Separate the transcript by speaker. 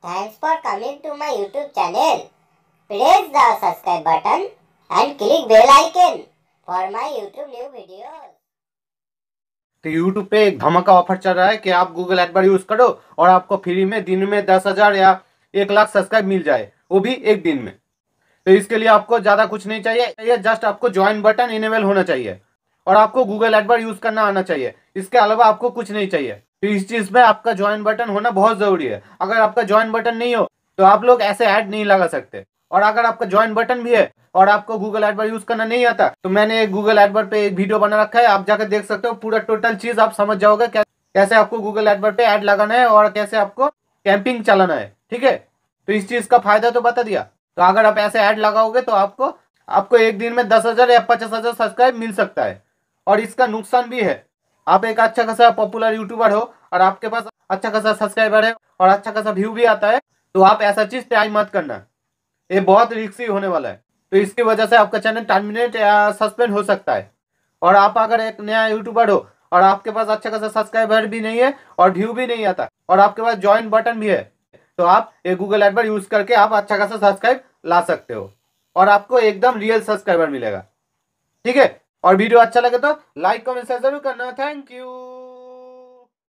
Speaker 1: Thanks for coming to my YouTube channel. Press the subscribe button and click bell icon for my YouTube new videos.
Speaker 2: तो YouTube पे एक धमाका offer चल रहा है कि आप Google एड यूज करो और आपको फ्री में दिन में दस हजार या एक लाख सब्सक्राइब मिल जाए वो भी एक दिन में तो इसके लिए आपको ज़्यादा कुछ नहीं चाहिए जस्ट आपको ज्वाइन बटन इनेबल होना चाहिए और आपको Google एड यूज़ करना आना चाहिए इसके अलावा आपको कुछ नहीं चाहिए तो इस चीज में आपका ज्वाइन बटन होना बहुत जरूरी है अगर आपका ज्वाइन बटन नहीं हो तो आप लोग ऐसे ऐड नहीं लगा सकते और अगर आपका ज्वाइन बटन भी है और आपको गूगल एड यूज करना नहीं आता तो मैंने गूगल एड पे एक वीडियो बना रखा है आप जाकर देख सकते हो पूरा टोटल चीज आप समझ जाओगे कैसे आपको गूगल एड पे ऐड लगाना है और कैसे आपको कैंपिंग चलाना है ठीक है तो इस चीज का फायदा तो बता दिया तो अगर आप ऐसे ऐड लगाओगे तो आपको आपको एक दिन में दस हजार या पचास हजार सब्सक्राइब मिल सकता है और इसका नुकसान भी है आप एक अच्छा खासा पॉपुलर यूट्यूबर हो और आपके पास अच्छा खासा सब्सक्राइबर है और अच्छा खासा व्यू भी आता है तो आप ऐसा चीज़ ट्राई मत करना ये बहुत रिक्सी होने वाला है तो इसकी वजह से आपका चैनल टर्मिनेट या सस्पेंड हो सकता है और आप अगर एक नया यूट्यूबर हो और आपके पास अच्छा खासा सब्सक्राइबर भी नहीं है और व्यू भी नहीं आता और आपके पास ज्वाइन बटन भी है तो आप ये गूगल एडवर यूज़ करके आप अच्छा खासा सब्सक्राइब ला सकते हो और आपको एकदम रियल सब्सक्राइबर मिलेगा ठीक है और वीडियो अच्छा लगे तो लाइक कमेंट शेयर जरूर करना थैंक यू